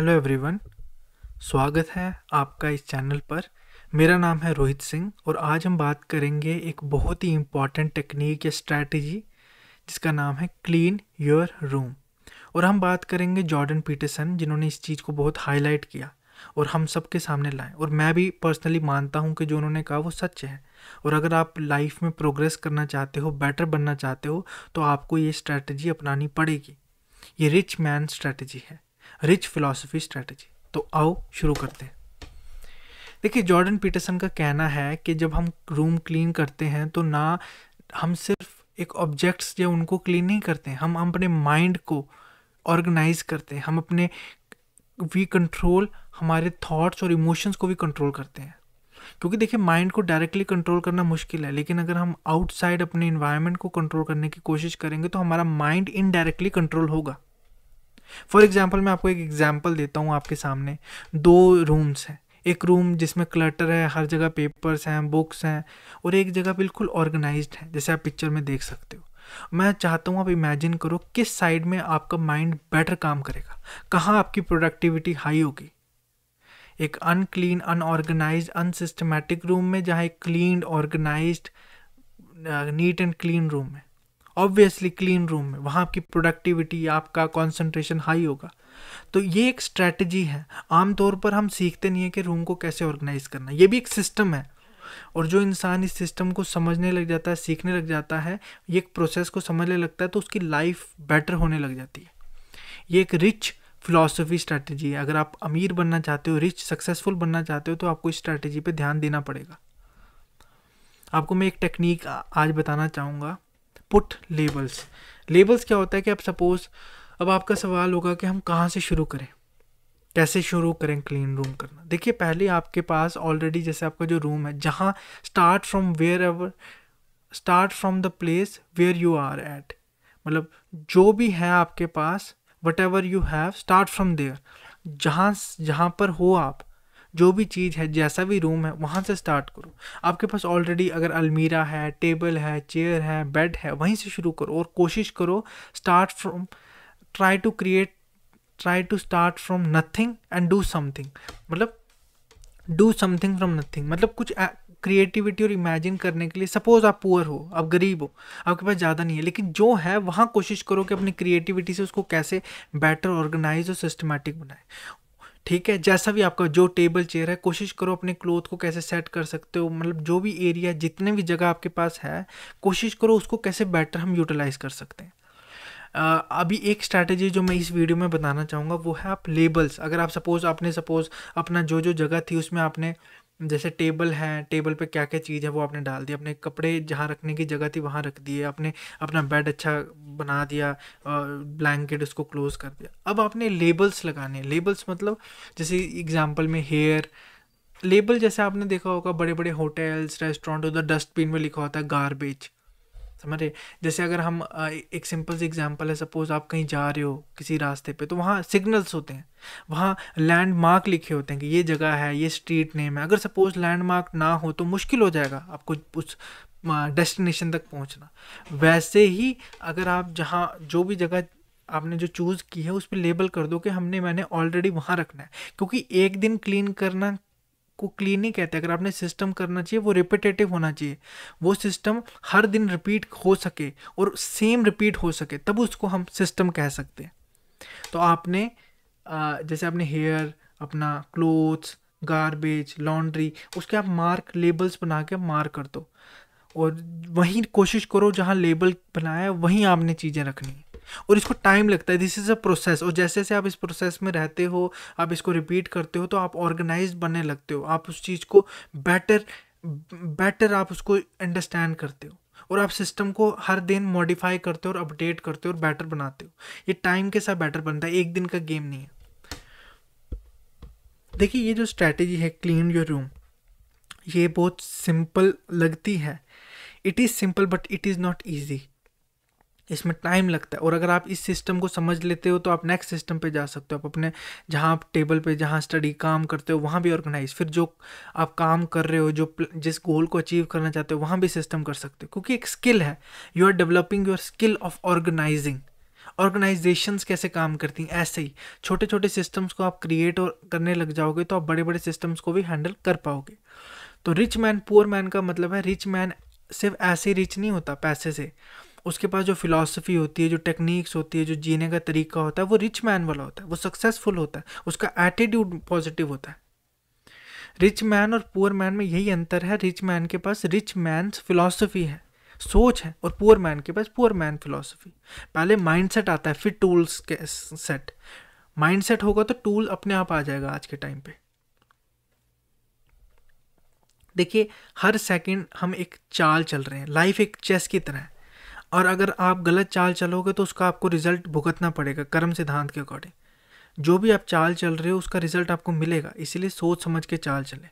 hello everyone स्वागत है आपका इस चैनल पर मेरा नाम है रोहित सिंह और आज हम बात करेंगे एक बहुत ही इम्पॉर्टेंट टेक्निक या स्ट्रैटेजी जिसका नाम है क्लीन योर रूम और हम बात करेंगे जॉर्डन पीटरसन जिन्होंने इस चीज़ को बहुत हाईलाइट किया और हम सब के सामने लाएं और मैं भी पर्सनली मानता हूँ कि जो उन्होंने कहा वो सच है और अगर आप लाइफ में प्रोग्रेस करना चाहते हो बेटर बनना चाहते हो तो आपको ये स्ट्रैटेजी अपनानी पड़ेगी ये रिच मैन स्ट्रैटेजी है रिच फिलॉसफी स्ट्रैटेजी तो आओ शुरू करते हैं देखिए जॉर्डन पीटरसन का कहना है कि जब हम रूम क्लीन करते हैं तो ना हम सिर्फ एक ऑब्जेक्ट्स या उनको क्लीन नहीं करते हम अपने माइंड को ऑर्गेनाइज करते हैं हम अपने वी कंट्रोल हमारे थॉट्स और इमोशंस को भी कंट्रोल करते हैं क्योंकि देखिए माइंड को डायरेक्टली कंट्रोल करना मुश्किल है लेकिन अगर हम आउटसाइड अपने इन्वायरमेंट को कंट्रोल करने की कोशिश करेंगे तो हमारा माइंड इनडायरेक्टली कंट्रोल होगा फॉर एग्जाम्पल मैं आपको एक एग्जाम्पल देता हूँ आपके सामने दो रूम्स हैं एक रूम जिसमें क्लटर है हर जगह पेपर्स हैं बुक्स हैं और एक जगह बिल्कुल ऑर्गेनाइज है जैसे आप पिक्चर में देख सकते हो मैं चाहता हूँ आप इमेजिन करो किस साइड में आपका माइंड बेटर काम करेगा कहाँ आपकी प्रोडक्टिविटी हाई होगी एक अनक्लीन अनऑर्गेनाइज अनसिस्टमेटिक रूम में जहाँ एक clean organise neat and clean room है ऑब्वियसली क्लीन रूम में वहाँ आपकी प्रोडक्टिविटी आपका कॉन्सेंट्रेशन हाई होगा तो ये एक स्ट्रैटेजी है आमतौर पर हम सीखते नहीं है कि रूम को कैसे ऑर्गेनाइज करना ये भी एक सिस्टम है और जो इंसान इस सिस्टम को समझने लग जाता है सीखने लग जाता है ये एक प्रोसेस को समझने लगता है तो उसकी लाइफ बेटर होने लग जाती है ये एक रिच फिलॉसफी स्ट्रैटेजी है अगर आप अमीर बनना चाहते हो रिच सक्सेसफुल बनना चाहते हो तो आपको इस स्ट्रैटेजी पर ध्यान देना पड़ेगा आपको मैं एक टेक्निक आज बताना चाहूँगा पुट लेबल्स लेबल्स क्या होता है कि आप सपोज अब आपका सवाल होगा कि हम कहाँ से शुरू करें कैसे शुरू करें क्लीन रूम करना देखिए पहले आपके पास ऑलरेडी जैसे आपका जो रूम है जहाँ start from wherever start from the place where you are at मतलब जो भी है आपके पास whatever you have start from there जहाँ जहाँ पर हो आप जो भी चीज़ है जैसा भी रूम है वहाँ से स्टार्ट करो आपके पास ऑलरेडी अगर अलमीरा है टेबल है चेयर है बेड है वहीं से शुरू करो और कोशिश करो start from try to create try to start from nothing and do something मतलब डू समथिंग फ्रॉम नथिंग मतलब कुछ क्रिएटिविटी और इमेजिन करने के लिए सपोज आप पुअर हो आप गरीब हो आपके पास ज़्यादा नहीं है लेकिन जो है वहाँ कोशिश करो कि अपनी क्रिएटिविटी से उसको कैसे बेटर ऑर्गेनाइज और सिस्टमेटिक बनाए ठीक है जैसा भी आपका जो टेबल चेयर है कोशिश करो अपने क्लोथ को कैसे सेट कर सकते हो मतलब जो भी एरिया जितने भी जगह आपके पास है कोशिश करो उसको कैसे बेटर हम यूटिलाइज कर सकते हैं Uh, अभी एक स्ट्रैटेजी जो मैं इस वीडियो में बताना चाहूँगा वो है आप लेबल्स अगर आप सपोज़ आपने सपोज़ अपना जो जो जगह थी उसमें आपने जैसे टेबल है टेबल पे क्या क्या चीज़ है वो आपने डाल दिया अपने कपड़े जहाँ रखने की जगह थी वहाँ रख दिए आपने अपना बेड अच्छा बना दिया ब्लैंकेट उसको क्लोज कर दिया अब आपने लेबल्स लगाने लेबल्स मतलब जैसे एग्जाम्पल में हेयर लेबल जैसे आपने देखा होगा बड़े बड़े होटल्स रेस्टोरेंट उधर डस्टबिन में लिखा होता है गारबेज समझ रहे जैसे अगर हम एक सिंपल सी एग्जांपल है सपोज आप कहीं जा रहे हो किसी रास्ते पे तो वहाँ सिग्नल्स होते हैं वहाँ लैंड मार्क लिखे होते हैं कि ये जगह है ये स्ट्रीट नेम है अगर सपोज लैंड मार्क ना हो तो मुश्किल हो जाएगा आपको उस डेस्टिनेशन तक पहुँचना वैसे ही अगर आप जहाँ जो भी जगह आपने जो चूज़ की है उस पर लेबल कर दो कि हमने मैंने ऑलरेडी वहाँ रखना है क्योंकि एक दिन क्लीन करना को क्लीन नहीं कहते अगर आपने सिस्टम करना चाहिए वो रिपीटेटिव होना चाहिए वो सिस्टम हर दिन रिपीट हो सके और सेम रिपीट हो सके तब उसको हम सिस्टम कह सकते हैं तो आपने जैसे आपने हेयर अपना क्लोथ्स गारबेज लॉन्ड्री उसके आप मार्क लेबल्स बना के मार्क कर दो और वहीं कोशिश करो जहाँ लेबल बनाया है वहीं आपने चीज़ें रखनी है और इसको टाइम लगता है दिस इज़ अ प्रोसेस और जैसे जैसे आप इस प्रोसेस में रहते हो आप इसको रिपीट करते हो तो आप ऑर्गेनाइज बनने लगते हो आप उस चीज़ को बेटर बेटर आप उसको अंडरस्टैंड करते हो और आप सिस्टम को हर दिन मॉडिफाई करते हो और अपडेट करते हो और बेटर बनाते हो ये टाइम के साथ बेटर बनता है एक दिन का गेम नहीं है देखिए ये जो स्ट्रैटेजी है क्लीन योर रूम ये बहुत सिंपल लगती है it is simple but it is not easy इसमें टाइम लगता है और अगर आप इस सिस्टम को समझ लेते हो तो आप नेक्स्ट सिस्टम पे जा सकते हो आप अपने जहाँ आप टेबल पे जहाँ स्टडी काम करते हो वहाँ भी ऑर्गेनाइज फिर जो आप काम कर रहे हो जो जिस गोल को अचीव करना चाहते हो वहाँ भी सिस्टम कर सकते हो क्योंकि एक स्किल है you are developing your skill of organising organisations कैसे काम करती हैं ऐसे ही छोटे छोटे सिस्टम्स को आप क्रिएट और करने लग जाओगे तो आप बड़े बड़े सिस्टम्स को भी हैंडल कर पाओगे तो रिच मैन पुअर मैन का मतलब है रिच मैन सिर्फ ऐसे रिच नहीं होता पैसे से उसके पास जो फिलॉसफी होती है जो टेक्निक्स होती है जो जीने का तरीका होता है वो रिच मैन वाला होता है वो सक्सेसफुल होता है उसका एटीट्यूड पॉजिटिव होता है रिच मैन और पुअर मैन में यही अंतर है रिच मैन के पास रिच मैन फिलॉसफी है सोच है और पुअर मैन के पास पुअर मैन फिलॉसफी पहले माइंडसेट आता है फिर टूल्स के सेट माइंडसेट होगा तो टूल अपने आप आ जाएगा आज के टाइम पे देखिए हर सेकंड हम एक चाल चल रहे हैं लाइफ एक चेस की तरह है और अगर आप गलत चाल चलोगे तो उसका आपको रिजल्ट भुगतना पड़ेगा कर्म सिद्धांत के अकॉर्डिंग जो भी आप चाल चल रहे हो उसका रिजल्ट आपको मिलेगा इसीलिए सोच समझ के चाल चले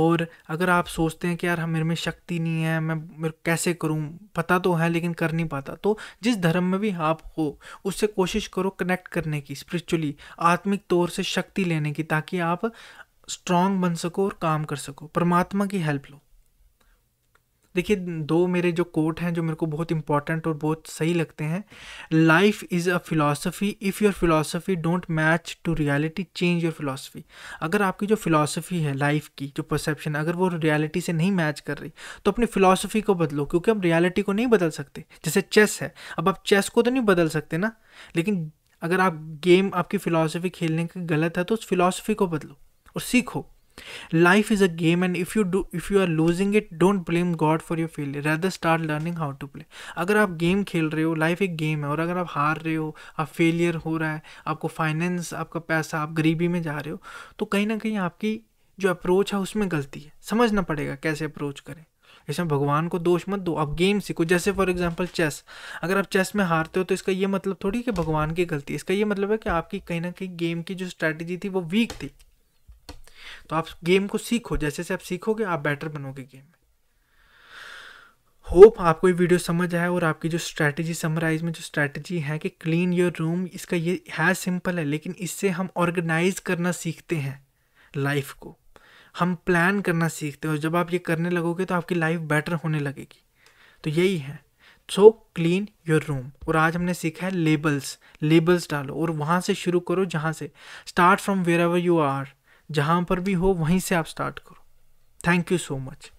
और अगर आप सोचते हैं कि यार मेरे में शक्ति नहीं है मैं मेरे कैसे करूं पता तो है लेकिन कर नहीं पाता तो जिस धर्म में भी आप हो उससे कोशिश करो कनेक्ट करने की स्पिरिचुअली आत्मिक तौर से शक्ति लेने की ताकि आप स्ट्रांग बन सको और काम कर सको परमात्मा की हेल्प लो देखिए दो मेरे जो कोट हैं जो मेरे को बहुत इंपॉर्टेंट और बहुत सही लगते हैं life is a philosophy if your philosophy don't match to reality change your philosophy अगर आपकी जो फिलासफ़ी है लाइफ की जो परसेप्शन अगर वो रियलिटी से नहीं मैच कर रही तो अपनी फ़िलासफ़ी को बदलो क्योंकि आप रियलिटी को नहीं बदल सकते जैसे चेस है अब आप चेस को तो नहीं बदल सकते ना लेकिन अगर आप गेम आपकी फ़िलासफ़ी खेलने की गलत है तो उस फिलॉसफी को बदलो और सीखो life is a game and if you do if you are losing it don't blame God for your failure rather start learning how to play अगर आप गेम खेल रहे हो लाइफ एक गेम है और अगर आप हार रहे हो आप फेलियर हो रहा है आपको फाइनेंस आपका पैसा आप गरीबी में जा रहे हो तो कहीं ना कहीं आपकी जो अप्रोच है उसमें गलती है समझना पड़ेगा कैसे अप्रोच करें इसमें भगवान को दोष मत दो आप गेम सीखो जैसे फॉर एग्जांपल चेस अगर आप चेस में हारते हो तो इसका ये मतलब थोड़ी कि भगवान की गलती है इसका ये मतलब है कि आपकी कहीं ना कहीं गेम की जो स्ट्रैटेजी थी वो वीक थी तो आप गेम को सीखो जैसे जैसे आप सीखोगे आप बेटर बनोगे गेम में होप आपको ये वीडियो समझ आया और आपकी जो स्ट्रैटेजी समराइज में जो स्ट्रैटेजी है कि क्लीन योर रूम इसका ये है सिंपल है लेकिन इससे हम ऑर्गेनाइज करना सीखते हैं लाइफ को हम प्लान करना सीखते हैं और जब आप ये करने लगोगे तो आपकी लाइफ बेटर होने लगेगी तो यही है सो क्लीन योर रूम और आज हमने सीखा है लेबल्स लेबल्स डालो और वहाँ से शुरू करो जहाँ से start from wherever you are जहाँ पर भी हो वहीं से आप स्टार्ट करो थैंक यू सो मच